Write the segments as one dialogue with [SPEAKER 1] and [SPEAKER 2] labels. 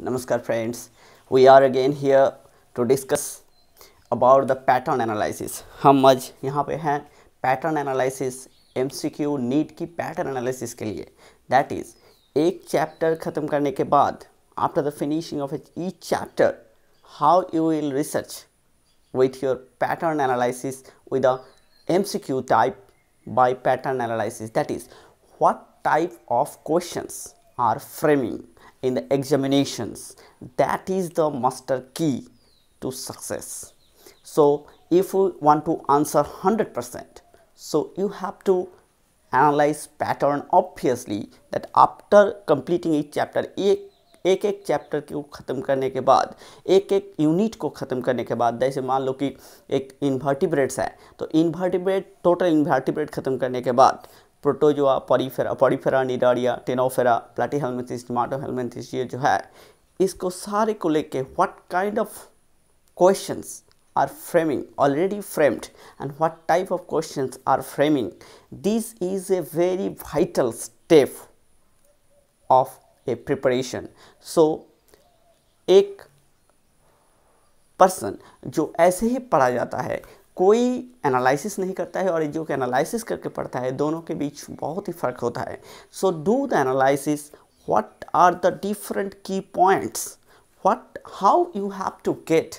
[SPEAKER 1] नमस्कार friends we are again here to discuss about the pattern analysis हम आज यहाँ पे हैं pattern analysis M C Q NEET की पैटर्न एनालिसिस के लिए दैट इज़ एक चैप्टर ख़त्म करने के बाद after the finishing of each chapter how you will research with your pattern analysis with a M C Q type by pattern analysis that is what type of question are framing in the examinations that is the master key to success so if you want to answer 100% so you have to analyze pattern obviously that after completing each chapter एक एक एक chapter को ख़त्म करने के बाद एक एक यूनिट को ख़त्म करने के बाद जैसे मान लो कि एक इन्वर्टिब्रेट्स है तो इन्वर्टिब्रेट टोटल इन्वर्टिब्रेट ख़त्म करने के बाद protozoa porifera porifera cnidaria ctenophora platyhelminthes tomato helminths ये जो है इसको सारे को लेके what kind of questions are framing already framed and what type of questions are framing this is a very vital step of a preparation so एक person जो ऐसे ही पढ़ा जाता है कोई एनालिसिस नहीं करता है और जो कि एनालिसिस करके पढ़ता है दोनों के बीच बहुत ही फ़र्क होता है so do the analysis what are the different key points what how you have to get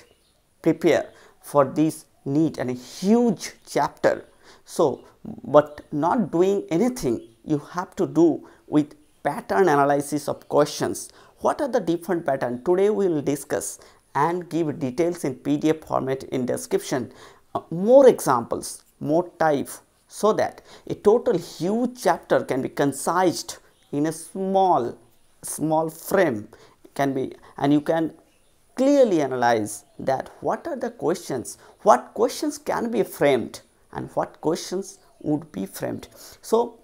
[SPEAKER 1] prepare for this neat and huge chapter so but not doing anything you have to do with pattern analysis of questions what are the different pattern today we will discuss and give details in pdf format in description uh, more examples, more type so that a total huge chapter can be concised in a small, small frame can be and you can clearly analyze that what are the questions, what questions can be framed and what questions would be framed. So,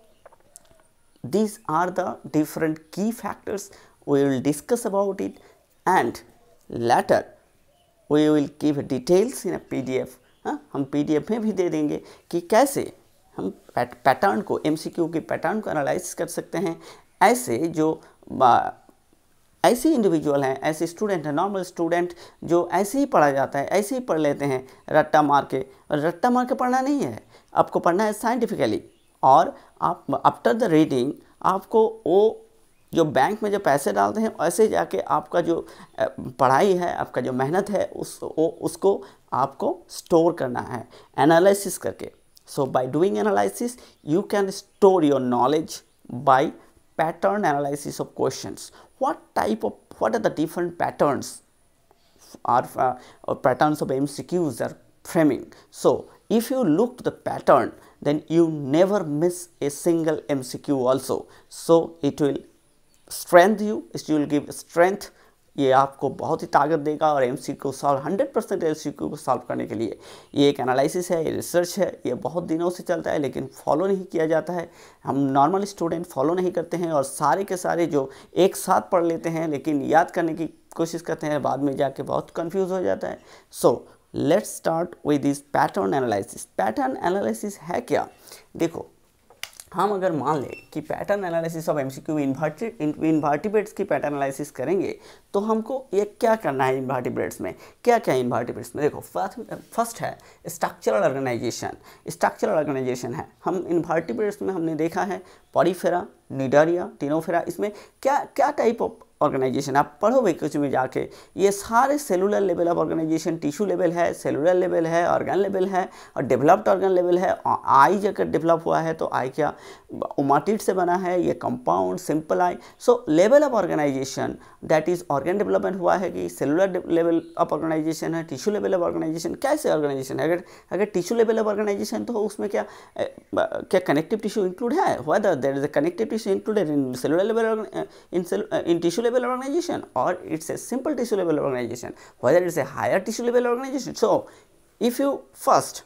[SPEAKER 1] these are the different key factors we will discuss about it and later we will give details in a PDF हाँ हम F में भी दे देंगे कि कैसे हम pat, pattern को Q के पैटर्न को एनालाइज कर सकते हैं ऐसे जो ऐसे इंडिविजुअल हैं ऐसे स्टूडेंट हैं नॉर्मल स्टूडेंट जो ऐसे ही पढ़ा जाता है ऐसे ही पढ़ लेते हैं रट्टा मार के और रट्टा मार के पढ़ना नहीं है आपको पढ़ना है साइंटिफिकली और आप आफ्टर द रीडिंग आपको वो जो बैंक में जो पैसे डालते हैं ऐसे जाके आपका जो पढ़ाई है आपका जो मेहनत है उस वो उसको आपको स्टोर करना है एनालिसिस करके so by doing analysis you can store your knowledge by pattern analysis of questions what type of what are the different patterns are patterns of M CQs are framing so if you look the pattern then you never miss a single M C Q also so it will strength you it will give strength ये आपको बहुत ही ताकत देगा और M C Q solve hundred percent M C Q को solve करने के लिए ये एक एनालिसिस है ये रिसर्च है ये बहुत दिनों से चलता है लेकिन फॉलो नहीं किया जाता है हम नॉर्मल स्टूडेंट फॉलो नहीं करते हैं और सारे के सारे जो एक साथ पढ़ लेते हैं लेकिन याद करने की कोशिश करते हैं बाद में जाके बहुत कन्फ्यूज हो जाता है so let's start with this pattern analysis pattern analysis है क्या देखो हम अगर मान लें कि pattern analysis of MCQ inverted invertebrates की पैटर्न एनालिसिस करेंगे तो हमको ये क्या करना है इन्वर्टिब्रेट्स में क्या क्या इन्वर्टिब्रेट्स में देखो फर्स्ट फर्स्ट है स्ट्रक्चरल ऑर्गेनाइजेशन स्ट्रक्चरल ऑर्गेनाइजेशन है हम इन्वर्टिब्रेट्स में हमने देखा है पॉरीफेरा निडारिया टिनोफेरा इसमें क्या क्या टाइप ऑफ ऑर्गेनाइजेशन आप पढ़ोगे कुछ में जाके ये सारे cellular level of organisation tissue level है सेलुलर लेवल है ऑर्गन लेवल है और डेवलप्ड ऑर्गन लेवल है आई जगह डेवलप हुआ है तो आई क्या उमाटिड से बना है ये compound simple I so level of organisation that is organ development हुआ है कि सेलुलर लेवल ऑफ ऑर्गेनाइजेशन है टिश्यू लेवल ऑफ ऑर्गेनाइजेशन कैसे ऑर्गेनाइजेशन है अगर अगर टिश्यू लेवल ऑफ ऑर्गेनाइजेशन तो उसमें क्या क्या कनेक्टिव टिश्यू इंक्लूड है whether there is a connective tissue included in cellular level in in tissue level organization or it's a simple tissue level organization whether it's a higher tissue level organization so if you first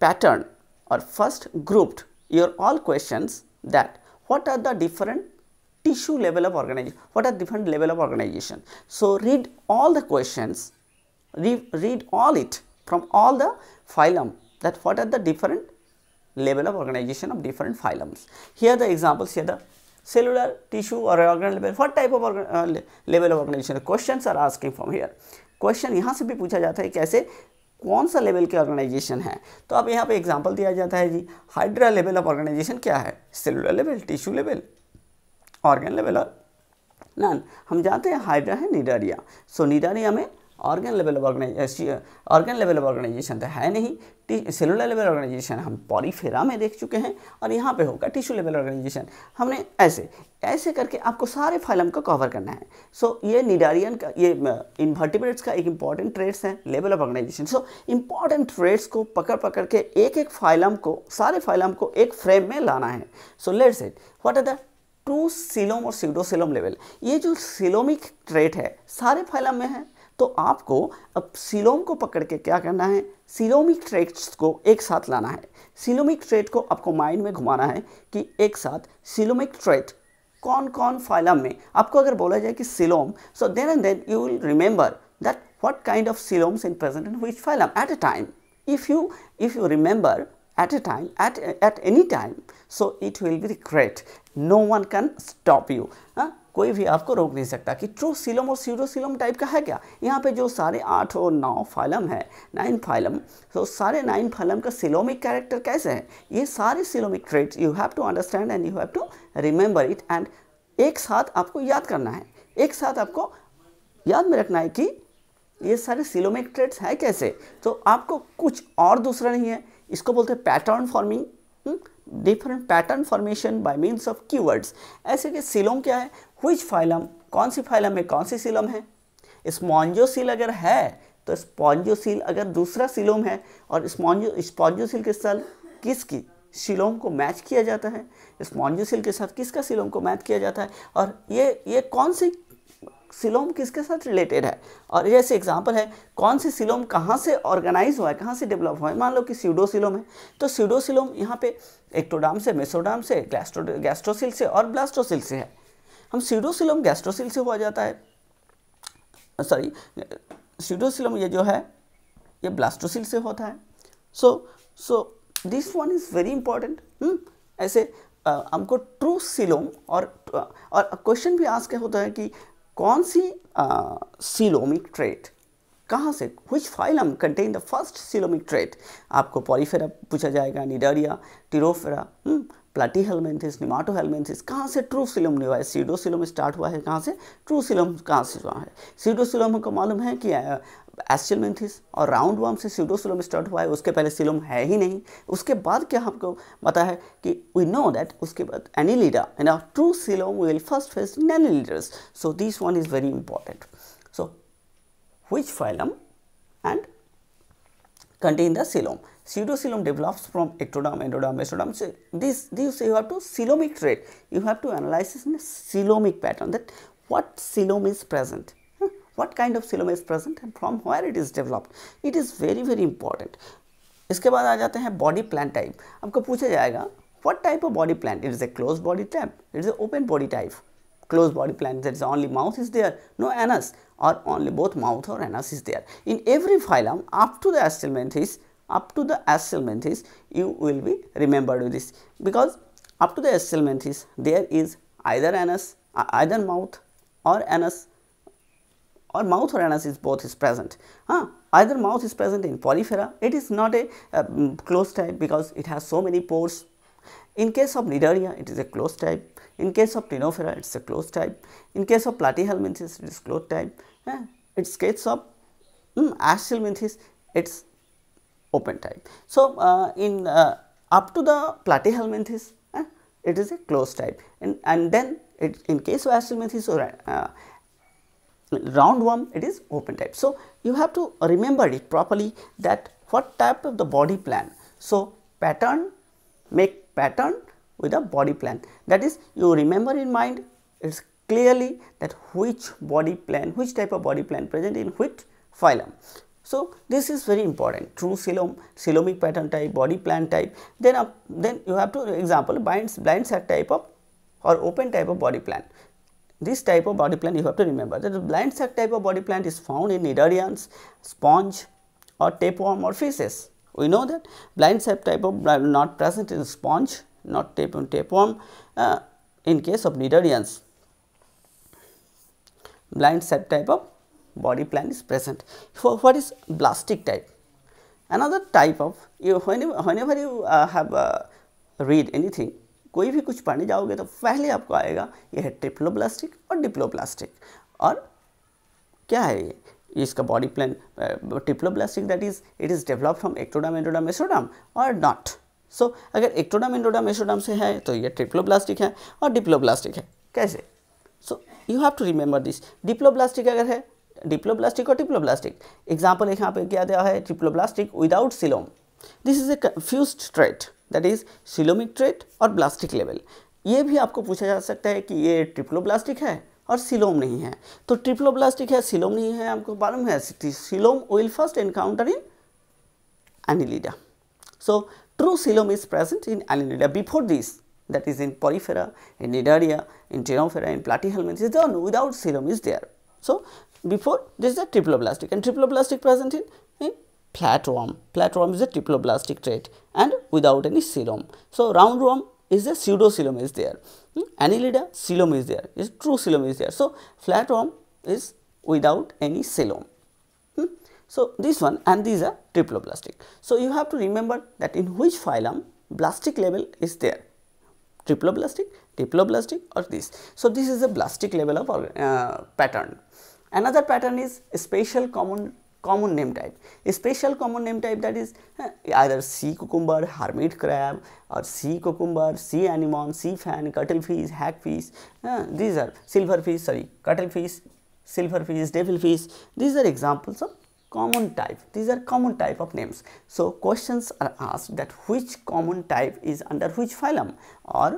[SPEAKER 1] pattern or first grouped your all questions that what are the different tissue level of organization what are different level of organization so read all the questions read, read all it from all the phylum that what are the different level of organization of different phylums here the examples here the cellular, tissue or organ level, what type of organ, uh, level of organization, questions are asking from here. Question यहाँ से भी पूछा जाता है कैसे कौन सा level के ऑर्गेनाइजेशन है तो अब यहाँ पे एग्जांपल दिया जाता है जी हाइड्रा लेवल ऑफ ऑर्गेनाइजेशन क्या है cellular level tissue level organ level और नन हम जानते हैं हाइड्रा है निडारिया सो निडारिया में organ level organisation organ level organisation तो है नहीं सेलुलर लेवल ऑर्गेनाइजेशन हम पॉलीफेरा में देख चुके हैं और यहाँ पे होगा टिश्यू लेवल ऑर्गेनाइजेशन हमने ऐसे ऐसे करके आपको सारे फाइलम को कवर करना है सो so, ये निडारियन का ये इन्वर्टिब्रेट्स का एक इंपॉर्टेंट ट्रेड्स है level of organisation so important traits को पकड़ पकड़ के एक एक फाइलम को सारे फाइलम को एक फ्रेम में लाना है so let's it what are the two coelom और सीडोसिलोम लेवल ये जो सिलोमिक ट्रेट है सारे फाइलम में है तो आपको अब सिलोम को पकड़ के क्या करना है सिलोमिक ट्रेट्स को एक साथ लाना है सिलोमिक ट्रेट को आपको माइंड में घुमाना है कि एक साथ सिलोमिक ट्रेट कौन कौन फाइलम में आपको अगर बोला जाए कि coelom so then and then you will remember that what kind of coeloms in present in which phylum at a time if you if you remember at a time at any time so it will be be no one can stop you कोई भी आपको रोक नहीं सकता कि true सीलम और सीरोसीलम type का है क्या यहाँ पे जो सारे आठ और नौ फाइलम है नाइन फाइलम तो सारे नाइन फाइलम का सिलोमिक कैरेक्टर कैसे है ये सारे coelomic traits you have to understand and you have to remember it and एक साथ आपको याद करना है एक साथ आपको याद में रखना है कि ये सारे सिलोमिक ट्रेड्स है कैसे तो आपको कुछ और दूसरा नहीं है इसको बोलते हैं pattern forming different pattern formation by means of keywords ऐसे कि सिलोम क्या है क्विज फाइलम कौन सी फाइलम में कौन सी सिलम है स्पॉन्जोसिल अगर है तो स्पॉन्जोसील अगर दूसरा सिलोम है और स्पॉन्जो स्पॉन्जोसिल के साथ किसकी सिलोम को मैच किया जाता है स्पॉन्जोसील के साथ किसका सिलोम को मैच किया जाता है और ये ये कौन सी सिलोम किसके साथ रिलेटेड है और जैसे एग्जाम्पल है कौन सी सिलोम कहाँ से ऑर्गेनाइज हुआ है कहाँ से डेवलप हुआ है मान लो कि सीडोसिलोम है तो सीडोसिलोम यहाँ पे एक्टोडाम से मेसोडाम से गैस्ट्रो गैस्ट्रोसिल से और ब्लास्टोसिल से है हम सीडोसिलम गैस्ट्रोसिल से हुआ जाता है सॉरी सीडोसिलम ये जो है ये ब्लास्टोसिल से होता है so so this one is very important ऐसे हमको ट्रू सिलोम और और क्वेश्चन भी आज के होता है कि कौन सी सिलोमिक ट्रेट कहाँ से which phylum contain the first coelomic trait आपको पॉलीफेरा पूछा जाएगा निडरिया टिरोफेरा प्लाटी हेलमेंथिस निमाटो हेलमेंथिस कहाँ से ट्रू नहीं हुआ है सीडोसिलोम स्टार्ट हुआ है कहाँ से ट्रू सिलोम कहाँ से हुआ है सीडोसिलोम को मालूम है कि एस्टिलमेंथिस और राउंड वर्म से सीडोसिलम स्टार्ट हुआ है उसके पहले सिलोम है ही नहीं उसके बाद क्या हमको पता है कि वी नो दैट उसके बाद Annelida and true coelom will first annelids so this one is very important which phylum and contain the coelom. Pseudocoelom develops from ectoderm, endoderm, mesoderm. So, this, this you have to coelomic trait. You have to analyze this in a coelomic pattern that what coelom is present, what kind of coelom is present and from where it is developed. It is very very important. इसके बाद आ जाते हैं body plan type आपको पूछा जाएगा what type of body plant? It is a closed body type. It is an open body type. Closed body plant. That is only mouth is there. No anus or only both mouth or anus is there. In every phylum up to the astral up to the astral you will be remembered with this because up to the astral there is either anus, uh, either mouth or anus or mouth or anus is both is present. Huh? Either mouth is present in polyphera, it is not a um, closed type because it has so many pores. In case of Nidaria, it is a closed type in case of Tinofera, it's a closed type. In case of Platyhelminthes, it is closed type. Eh? In case of mm, it's open type. So, uh, in uh, up to the Platyhelminthes, it is a closed type. And, and then it, in case of Aschelminthes or uh, roundworm, it is open type. So, you have to remember it properly that what type of the body plan. So, pattern, make pattern with a body plan. That is, you remember in mind, it's clearly that which body plan, which type of body plan present in which phylum. So, this is very important, true coelom, coelomic pattern type, body plan type, then, uh, then you have to example binds, blind sac type of or open type of body plan. This type of body plan you have to remember that the blind sac type of body plan is found in cnidarians, sponge or tapeworm or fishes. We know that blind sac type of not present in sponge not tape tapeworm, tapeworm uh, in case of nidarians Blind type of body plan is present. For what is blastic type? Another type of you whenever, whenever you uh, have uh, read anything कोई भी कुछ पढ़ने जाओगे तो पहले आपको आएगा यह है ट्रिप्लोब्लास्टिक और डिप्लोब्लास्टिक और क्या है ये इसका body plan triploblastic that is it is develop from ectoderm endoderm mesoderm और नॉट सो so, अगर एक्टोडम एंडोडम एसोडम से है तो ये ट्रिप्लोब्लास्टिक है और डिप्लोब्लास्टिक है कैसे so you have to remember this diploblastic अगर है डिप्लोब्लास्टिक और टिप्लोब्लास्टिक एग्जाम्पल यहाँ पे क्या दिया है triploblastic without coelom this is a confuse trait that is coelomic trait और ब्लास्टिक लेवल ये भी आपको पूछा जा सकता है कि ये ट्रिप्लोब्लास्टिक है और सिलोम नहीं है तो ट्रिप्लोब्लास्टिक है सिलोम नहीं है आपको मालूम है coelom will first encounter in Annelida so true coelom is present in Alinida. Before this, that is in Porifera, in Nidaria, in Genofera, in Platyhelminth is done without coelom is there. So, before this is a triploblastic and triploblastic present in, in flatworm. Flatworm is a triploblastic trait and without any coelom. So, roundworm is a pseudocoelom is there. Hmm? Annelida coelom is there. Is true coelom is there. So, flatworm is without any coelom. So, this one and these are triploblastic. So, you have to remember that in which phylum blastic level is there triploblastic, diploblastic or this. So, this is the blastic level of uh, pattern. Another pattern is special common common name type. A special common name type that is uh, either sea cucumber, hermit crab or sea cucumber, sea anemone, sea fan, cuttlefish, hagfish. Uh, these are silverfish, sorry, cuttlefish, silverfish, devilfish. These are examples of common type these are common type of names so questions are asked that which common type is under which phylum or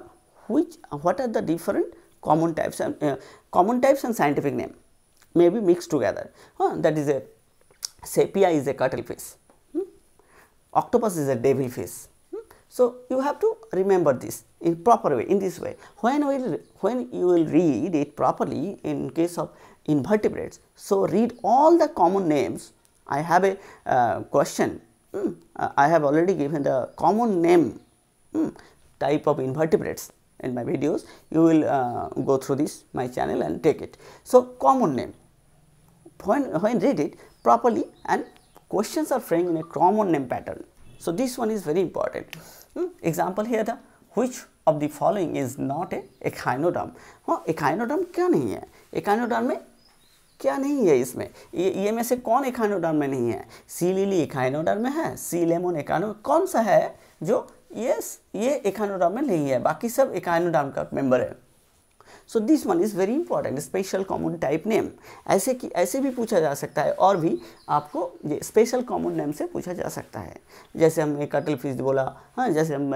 [SPEAKER 1] which what are the different common types and uh, common types and scientific name may be mixed together huh? that is a sepia is a cuttlefish hmm? octopus is a devilfish hmm? so you have to remember this in proper way in this way when will when you will read it properly in case of invertebrates so read all the common names I have a uh, question, hmm. uh, I have already given the common name hmm, type of invertebrates in my videos, you will uh, go through this my channel and take it. So, common name, when, when read it properly and questions are framed in a common name pattern. So, this one is very important. Hmm. example here the which of the following is not a echinoderm? Huh, echinoderm क्या नहीं है? echinoderm में क्या नहीं है इसमें ये में से कौन एकानोडर्म में नहीं है सी लीली एकानोडर्म में है सी लेमोन एकानो कौन सा है जो ये ये एकानोडर्म में नहीं है बाकी सब एकानोडर्म का मेंबर है so this one is very important special common type name ऐसे कि ऐसे भी पूछा जा सकता है और भी आपको ये स्पेशल कॉमन नेम से पूछा जा सकता है जैसे हमने कटल फिश बोला हाँ जैसे हम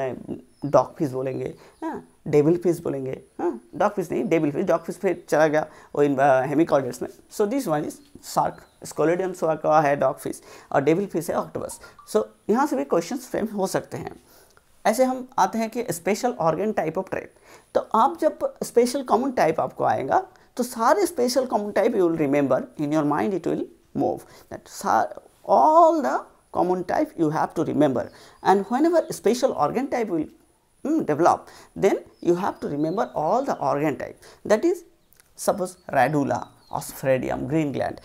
[SPEAKER 1] डॉग फिश बोलेंगे हाँ डेविल फिश बोलेंगे हाँ डॉग फिश नहीं डेविल फिश डॉग फिश फिर चला गया वो इन हेमिकॉर्डर्स uh, में so this one is shark Scoliodon का है डॉग फिश और डेविल फिश है ऑक्टोबस सो यहाँ से भी क्वेश्चन फ्रेम हो सकते हैं ऐसे हम आते हैं कि special organ type of trait तो आप जब स्पेशल कॉमन टाइप आपको आएगा तो सारे special common type you will remember in your mind it will move that all the type you have to remember and whenever special organ type will Hmm, develop, then you have to remember all the organ type. That is, suppose radula, osphradium, green gland.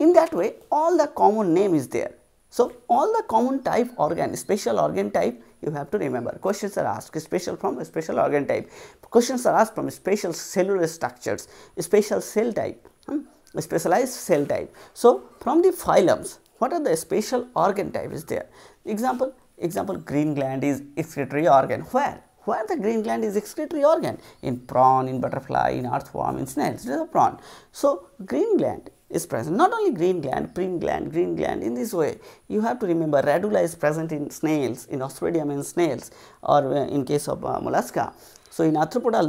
[SPEAKER 1] In that way, all the common name is there. So, all the common type organ, special organ type you have to remember. Questions are asked special from special organ type. Questions are asked from special cellular structures, special cell type, hmm, specialized cell type. So, from the phylums, what are the special organ type is there? Example, Example, green gland is excretory organ. Where? Where the green gland is excretory organ? In prawn, in butterfly, in earthworm, in snails. It is a prawn. So, green gland is present. Not only green gland, green gland, green gland in this way. You have to remember radula is present in snails, in ostridium in snails or uh, in case of uh, mollusca. So, in arthropoda,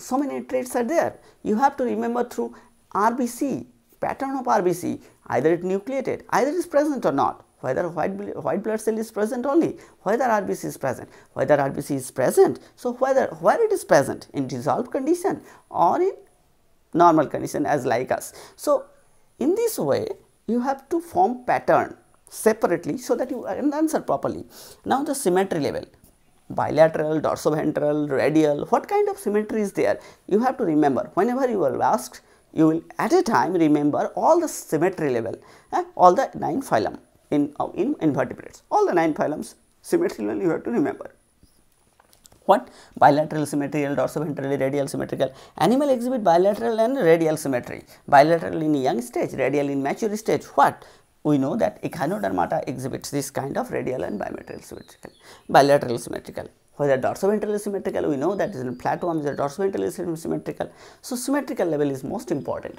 [SPEAKER 1] so many traits are there. You have to remember through RBC, pattern of RBC, either it nucleated, either it is present or not whether white, white blood cell is present only, whether RBC is present, whether RBC is present. So, whether where it is present in dissolved condition or in normal condition as like us. So, in this way you have to form pattern separately so that you answer properly. Now, the symmetry level bilateral, dorsoventral, radial, what kind of symmetry is there? You have to remember whenever you are asked, you will at a time remember all the symmetry level, eh, all the 9 phylum in, uh, in invertebrates. All the nine phylums symmetrical you have to remember. What? Bilateral symmetrical, dorsoventrally radial symmetrical. Animal exhibit bilateral and radial symmetry. Bilateral in young stage, radial in mature stage. What? We know that Echinodermata exhibits this kind of radial and bilateral symmetrical. Bilateral symmetrical whether dorsoventrally symmetrical we know that is in flatworms the dorsoventrally symmetrical so symmetrical level is most important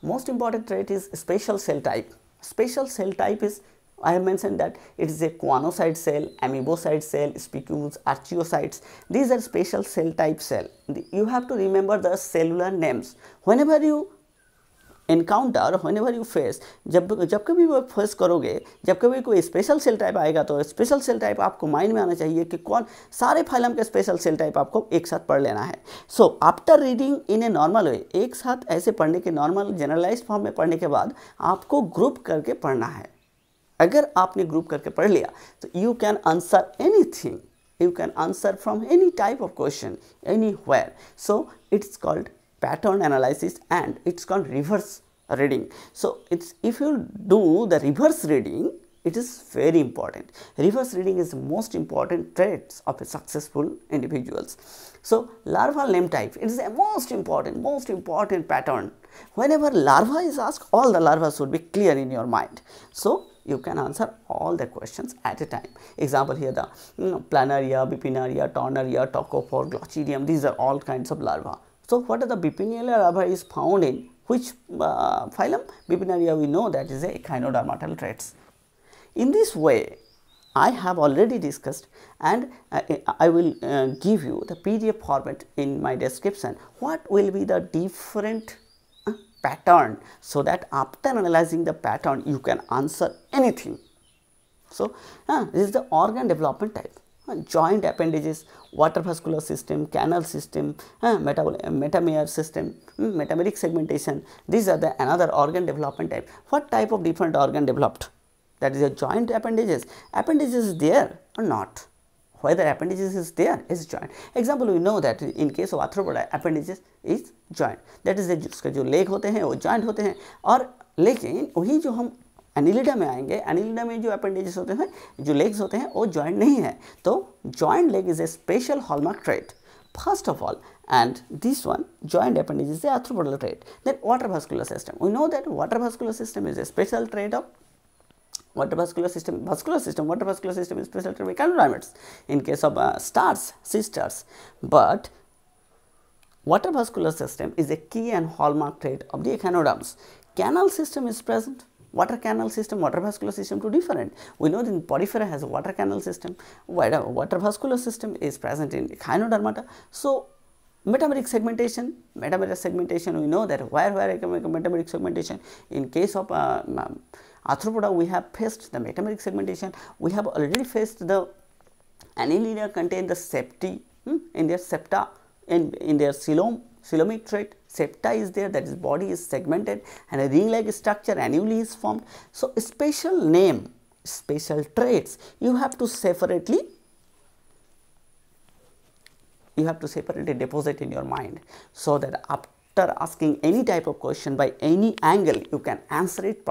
[SPEAKER 1] most important trait is spatial cell type spatial cell type is I have mentioned that it is a guanocyte cell, amoebocyte cell, spicules, archaeocytes. These are special cell type cell. You have to remember the cellular names. Whenever you encounter, whenever you face, जब जब कभी वो face करोगे जब कभी कोई special cell type आएगा तो special cell type आपको mind में आना चाहिए कि कौन सारे phylum के special cell type आपको एक साथ पढ़ लेना है So after reading in a normal way, एक साथ ऐसे पढ़ने के normal generalized form में पढ़ने के बाद आपको group करके पढ़ना है अगर आपने ग्रुप करके पढ़ लिया तो you can answer anything you can answer from any type of question anywhere so it's called pattern analysis and it's called reverse reading so it's if you do the reverse reading it is very important reverse reading is the most important traits of successful individuals so larval name type it is the most important most important pattern whenever larva is asked all the larvas should be clear in your mind so you can answer all the questions at a time. Example here the you know, planaria, bipinaria, tornaria, tocophore, glochidium, these are all kinds of larvae. So, what are the bipinaria larva is found in which uh, phylum? Bipinaria we know that is a echinodermatal traits. In this way, I have already discussed and uh, I will uh, give you the PDF format in my description. What will be the different pattern so that after analyzing the pattern you can answer anything. So, uh, this is the organ development type. Uh, joint appendages, water vascular system, canal system, uh, ah, metamere system, um, hmm, metameric segmentation. These are the another organ development type. What type of different organ developed? That is a joint appendages. Appendages is there or not? whether appendages is there is joint example we know that in case of arthropoda appendages is joint that is उसके jo leg hote hain wo joint hote hain aur lekin wahi jo hum Annelida में आएंगे Annelida में जो appendages होते हैं जो legs होते हैं वो ज्वाइंट नहीं है तो joint leg is a special hallmark trait first of all and this one joint appendage is the arthropodal trait then water vascular system we know that water vascular system is a special trait Water vascular system, vascular system, water vascular system is presented by echinoderms. in case of uh, stars, sea stars. But water vascular system is a key and hallmark trait of the echinoderms. Canal system is present, water canal system, water vascular system to different. We know that porifera has a water canal system, uh, water vascular system is present in echinodermata. So, metabolic segmentation, metabolic segmentation we know that where where metabolic segmentation in case of uh, arthropoda we have faced the metameric segmentation we have already faced the annelida. contain the septi hmm, in their septa in, in their coelom coelomic trait septa is there that is body is segmented and a ring like structure annually is formed so special name special traits you have to separately you have to separately deposit in your mind so that after asking any type of question by any angle you can answer it properly.